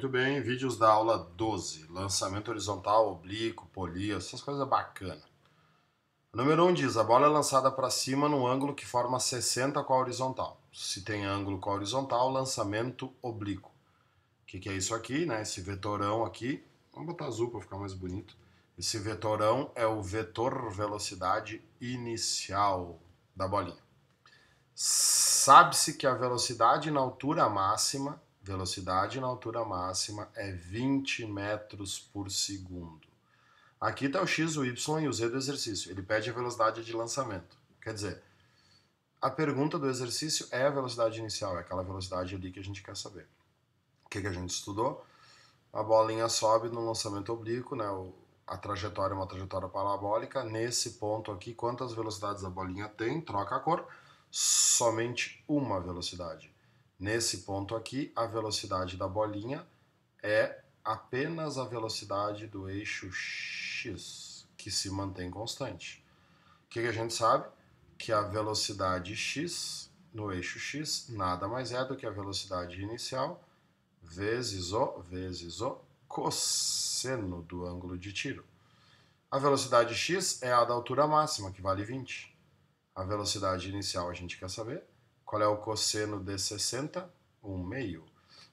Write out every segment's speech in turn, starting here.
Muito bem, vídeos da aula 12, lançamento horizontal, oblíquo, polia, essas coisas é bacanas. O número 1 um diz, a bola é lançada para cima num ângulo que forma 60 com a horizontal. Se tem ângulo com a horizontal, lançamento oblíquo. O que, que é isso aqui, né? Esse vetorão aqui, vamos botar azul para ficar mais bonito. Esse vetorão é o vetor velocidade inicial da bolinha. Sabe-se que a velocidade na altura máxima Velocidade na altura máxima é 20 metros por segundo. Aqui está o x, o y e o z do exercício. Ele pede a velocidade de lançamento. Quer dizer, a pergunta do exercício é a velocidade inicial, é aquela velocidade ali que a gente quer saber. O que, que a gente estudou? A bolinha sobe no lançamento oblíquo, né? a trajetória é uma trajetória parabólica. Nesse ponto aqui, quantas velocidades a bolinha tem? Troca a cor. Somente uma velocidade. Nesse ponto aqui, a velocidade da bolinha é apenas a velocidade do eixo x, que se mantém constante. O que, que a gente sabe? Que a velocidade x no eixo x nada mais é do que a velocidade inicial vezes o, vezes o cosseno do ângulo de tiro. A velocidade x é a da altura máxima, que vale 20. A velocidade inicial a gente quer saber, qual é o cosseno de 60? 1 um meio.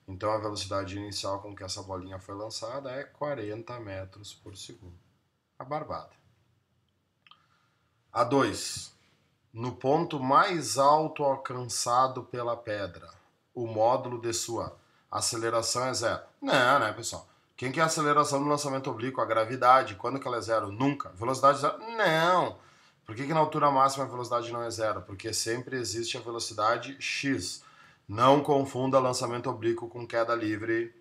Então a velocidade inicial com que essa bolinha foi lançada é 40 metros por segundo. A barbada. A 2. No ponto mais alto alcançado pela pedra, o módulo de sua aceleração é zero. Não, né, pessoal? Quem que é a aceleração do lançamento oblíquo? A gravidade. Quando que ela é zero? Nunca. Velocidade zero? Não. Por que, que na altura máxima a velocidade não é zero? Porque sempre existe a velocidade x. Não confunda lançamento oblíquo com queda livre.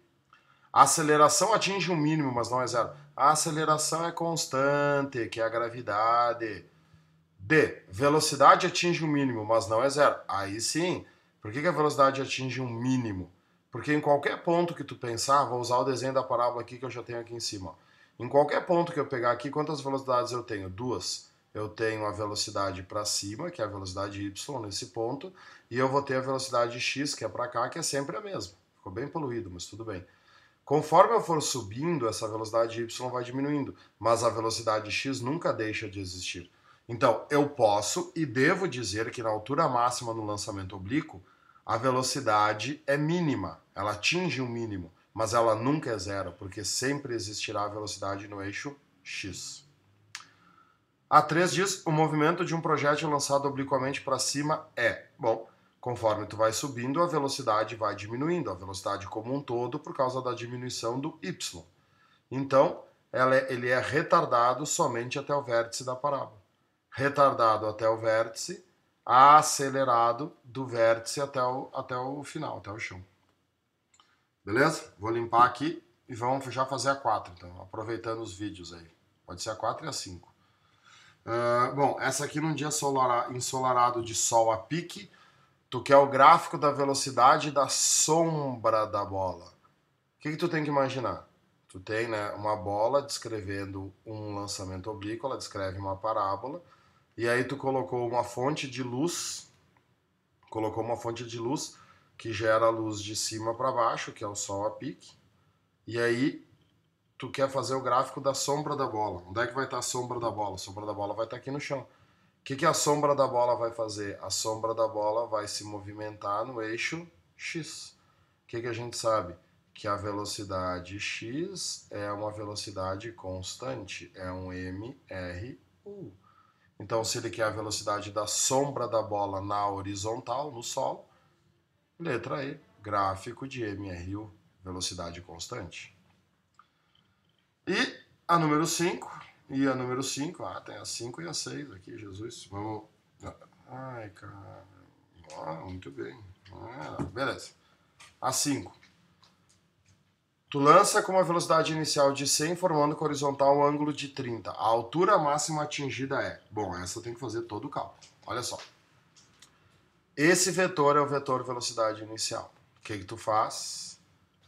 A aceleração atinge um mínimo, mas não é zero. A aceleração é constante, que é a gravidade. D. Velocidade atinge um mínimo, mas não é zero. Aí sim. Por que, que a velocidade atinge um mínimo? Porque em qualquer ponto que tu pensar, vou usar o desenho da parábola aqui que eu já tenho aqui em cima. Ó. Em qualquer ponto que eu pegar aqui, quantas velocidades eu tenho? Duas eu tenho a velocidade para cima, que é a velocidade y nesse ponto, e eu vou ter a velocidade x, que é para cá, que é sempre a mesma. Ficou bem poluído, mas tudo bem. Conforme eu for subindo, essa velocidade y vai diminuindo, mas a velocidade x nunca deixa de existir. Então, eu posso e devo dizer que na altura máxima no lançamento oblíquo, a velocidade é mínima, ela atinge um mínimo, mas ela nunca é zero, porque sempre existirá a velocidade no eixo x. A 3 diz: o movimento de um projétil lançado obliquamente para cima é. Bom, conforme tu vai subindo, a velocidade vai diminuindo, a velocidade como um todo, por causa da diminuição do y. Então, é, ele é retardado somente até o vértice da parábola. Retardado até o vértice, acelerado do vértice até o, até o final, até o chão. Beleza? Vou limpar aqui e vamos já fazer a 4, então, aproveitando os vídeos aí. Pode ser a 4 e a 5. Ah, bom, essa aqui num dia ensolarado de sol a pique, tu quer o gráfico da velocidade da sombra da bola. O que, que tu tem que imaginar? Tu tem né, uma bola descrevendo um lançamento oblíquo, ela descreve uma parábola, e aí tu colocou uma fonte de luz, colocou uma fonte de luz que gera a luz de cima para baixo, que é o sol a pique, e aí tu quer fazer o gráfico da sombra da bola. Onde é que vai estar tá a sombra da bola? A sombra da bola vai estar tá aqui no chão. O que, que a sombra da bola vai fazer? A sombra da bola vai se movimentar no eixo x. O que, que a gente sabe? Que a velocidade x é uma velocidade constante, é um mru. Então, se ele quer a velocidade da sombra da bola na horizontal, no solo, letra E, gráfico de mru, velocidade constante. E a número 5, e a número 5, ah, tem a 5 e a 6 aqui, Jesus, vamos... Ai, cara, ah, muito bem, ah, beleza. A 5. Tu lança com uma velocidade inicial de 100, formando com horizontal um ângulo de 30. A altura máxima atingida é... Bom, essa tem que fazer todo o cálculo, olha só. Esse vetor é o vetor velocidade inicial. O que, que tu faz?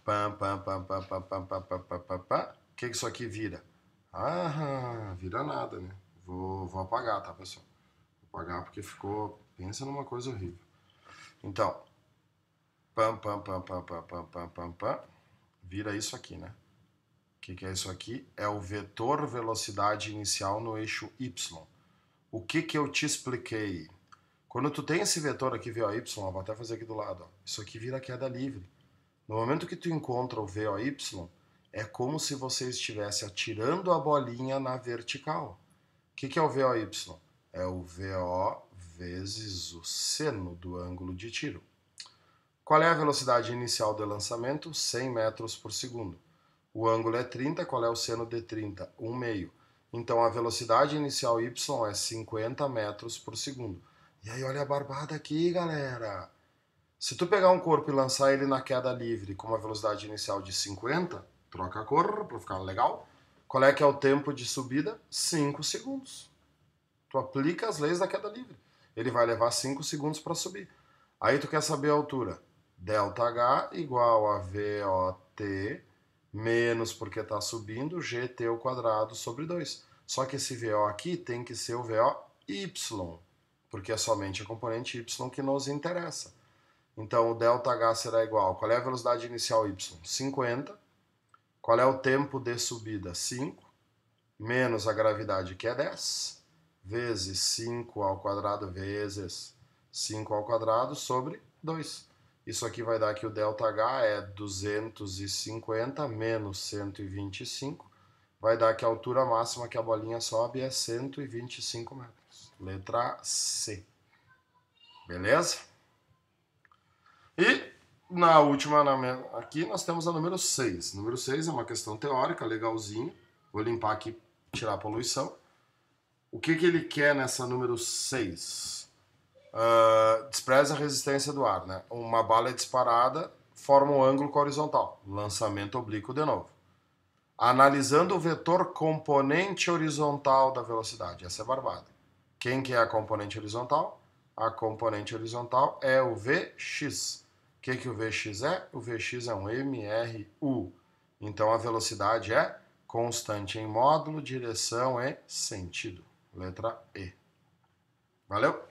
Pam, pam, pam, pam, pam, pam, pam, pam, pam, pam, pam que, que isso aqui vira? Ah, vira nada, né? Vou, vou apagar, tá, pessoal? Vou apagar porque ficou. Pensa numa coisa horrível. Então, pam, pam, pam, pam, pam, pam, pam, pam, pam, vira isso aqui, né? O que, que é isso aqui? É o vetor velocidade inicial no eixo y. O que, que eu te expliquei? Quando tu tem esse vetor aqui, VOY, vou até fazer aqui do lado, ó. isso aqui vira queda livre. No momento que tu encontra o VOY, é como se você estivesse atirando a bolinha na vertical. O que, que é o VOY? É o VO vezes o seno do ângulo de tiro. Qual é a velocidade inicial do lançamento? 100 metros por segundo. O ângulo é 30, qual é o seno de 30? 1 meio. Então a velocidade inicial y é 50 metros por segundo. E aí olha a barbada aqui, galera. Se tu pegar um corpo e lançar ele na queda livre com uma velocidade inicial de 50, troca a cor para ficar legal. Qual é que é o tempo de subida? 5 segundos. Tu aplica as leis da queda livre. Ele vai levar 5 segundos para subir. Aí tu quer saber a altura. ΔH igual a VOT menos, porque está subindo, GT ao quadrado sobre 2. Só que esse VO aqui tem que ser o VOY, porque é somente a componente Y que nos interessa. Então o ΔH será igual. Qual é a velocidade inicial Y? 50 qual é o tempo de subida? 5 menos a gravidade, que é 10, vezes 5 ao quadrado vezes 5 ao quadrado sobre 2. Isso aqui vai dar que o ΔH é 250 menos 125. Vai dar que a altura máxima que a bolinha sobe é 125 metros. Letra C. Beleza? E na última, na minha, aqui nós temos a número 6. Número 6 é uma questão teórica, legalzinho. Vou limpar aqui, tirar a poluição. O que, que ele quer nessa número 6? Uh, ah, despreza a resistência do ar, né? Uma bala é disparada, forma um ângulo com a horizontal. Lançamento oblíquo de novo. Analisando o vetor componente horizontal da velocidade. Essa é barbada. Quem que é a componente horizontal? A componente horizontal é o Vx. O que, que o Vx é? O Vx é um MRU. Então a velocidade é constante em módulo, direção e sentido. Letra E. Valeu!